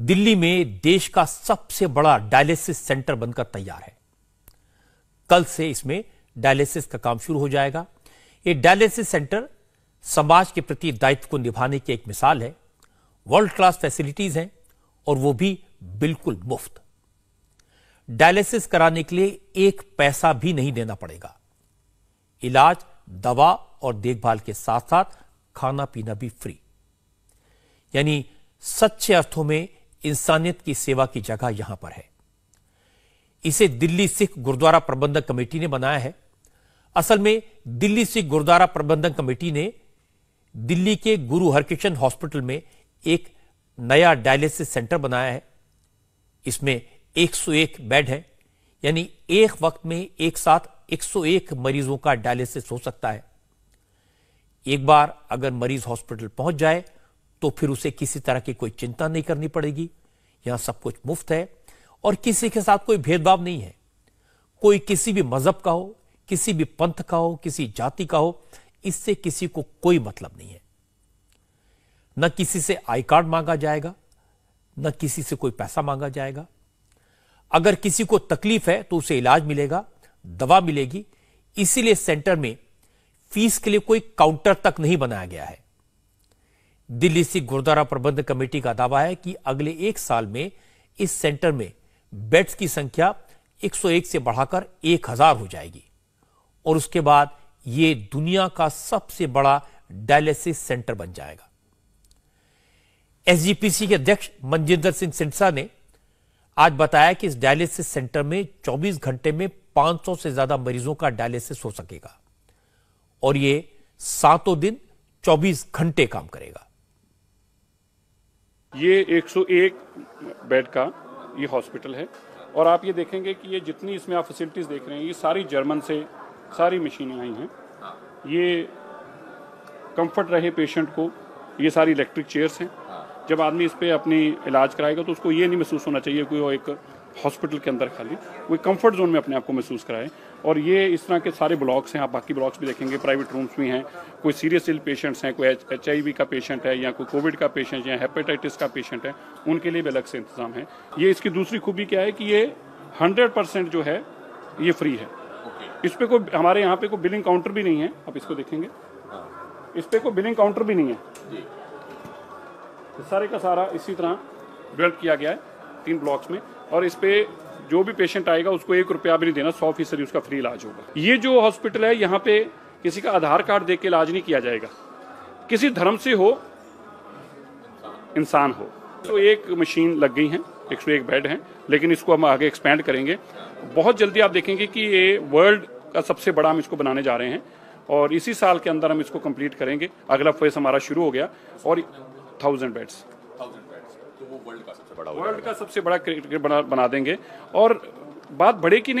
दिल्ली में देश का सबसे बड़ा डायलिसिस सेंटर बनकर तैयार है कल से इसमें डायलिसिस का काम शुरू हो जाएगा ये डायलिसिस सेंटर समाज के प्रति दायित्व को निभाने की एक मिसाल है वर्ल्ड क्लास फैसिलिटीज हैं और वो भी बिल्कुल मुफ्त डायलिसिस कराने के लिए एक पैसा भी नहीं देना पड़ेगा इलाज दवा और देखभाल के साथ साथ खाना पीना भी फ्री यानी सच्चे अर्थों में इंसानियत की सेवा की जगह यहां पर है इसे दिल्ली सिख गुरुद्वारा प्रबंधक कमेटी ने बनाया है असल में दिल्ली सिख गुरुद्वारा प्रबंधक कमेटी ने दिल्ली के गुरु हरकिशन हॉस्पिटल में एक नया डायलिसिस सेंटर बनाया है इसमें 101 बेड है यानी एक वक्त में एक साथ 101 मरीजों का डायलिसिस हो सकता है एक बार अगर मरीज हॉस्पिटल पहुंच जाए तो फिर उसे किसी तरह की कोई चिंता नहीं करनी पड़ेगी यहां सब कुछ मुफ्त है और किसी के साथ कोई भेदभाव नहीं है कोई किसी भी मजहब का हो किसी भी पंथ का हो किसी जाति का हो इससे किसी को कोई मतलब नहीं है न किसी से आई कार्ड मांगा जाएगा न किसी से कोई पैसा मांगा जाएगा अगर किसी को तकलीफ है तो उसे इलाज मिलेगा दवा मिलेगी इसीलिए सेंटर में फीस के लिए कोई काउंटर तक नहीं बनाया गया है दिल्ली सिख गुरुद्वारा प्रबंध कमेटी का दावा है कि अगले एक साल में इस सेंटर में बेड्स की संख्या 101 से बढ़ाकर 1000 हो जाएगी और उसके बाद यह दुनिया का सबसे बड़ा डायलिसिस सेंटर बन जाएगा एसजीपीसी के अध्यक्ष मनजिंदर सिंह सिरसा ने आज बताया कि इस डायलिसिस सेंटर में 24 घंटे में 500 से ज्यादा मरीजों का डायलिसिस हो सकेगा और यह सातों दिन 24 घंटे काम करेगा ये 101 बेड का ये हॉस्पिटल है और आप ये देखेंगे कि ये जितनी इसमें आप फैसिलिटीज़ देख रहे हैं ये सारी जर्मन से सारी मशीनें आई हैं ये कंफर्ट रहे पेशेंट को ये सारी इलेक्ट्रिक चेयर्स हैं जब आदमी इस पर अपनी इलाज कराएगा तो उसको ये नहीं महसूस होना चाहिए कोई एक हॉस्पिटल के अंदर खाली वो कंफर्ट जोन में अपने आप को महसूस कराए और ये इस तरह के सारे ब्लॉक्स हैं आप बाकी ब्लॉक्स भी देखेंगे प्राइवेट रूम्स भी हैं कोई सीरियस इल पेशेंट्स हैं कोई एच आई का पेशेंट है या कोई कोविड का पेशेंट या हेपेटाइटिस का पेशेंट है उनके लिए भी अलग से इंतजाम है ये इसकी दूसरी खूबी क्या है कि ये हंड्रेड परसेंट जो है ये फ्री है इस पर कोई हमारे यहाँ पे कोई बिलिंग काउंटर भी नहीं है आप इसको देखेंगे हाँ। इस पर कोई बिलिंग काउंटर भी नहीं है तो सारे का सारा इसी तरह बिल्ड किया गया है तीन ब्लॉक्स में और इस पर जो भी पेशेंट आएगा उसको एक रुपया भी नहीं देना सौ फीसदी उसका फ्री इलाज होगा ये जो हॉस्पिटल है यहाँ पे किसी का आधार कार्ड देख के इलाज नहीं किया जाएगा किसी धर्म से हो इंसान हो तो एक मशीन लग गई है एक सौ एक बेड है लेकिन इसको हम आगे एक्सपेंड करेंगे बहुत जल्दी आप देखेंगे कि ये वर्ल्ड का सबसे बड़ा हम इसको बनाने जा रहे हैं और इसी साल के अंदर हम इसको कंप्लीट करेंगे अगला फेज हमारा शुरू हो गया और थाउजेंड बेड्स थाउजेंड तो वो वर्ल्ड का सबसे बड़ा वर्ल्ड का सबसे बड़ा क्रिकेट बना बना देंगे और बात बड़े की नहीं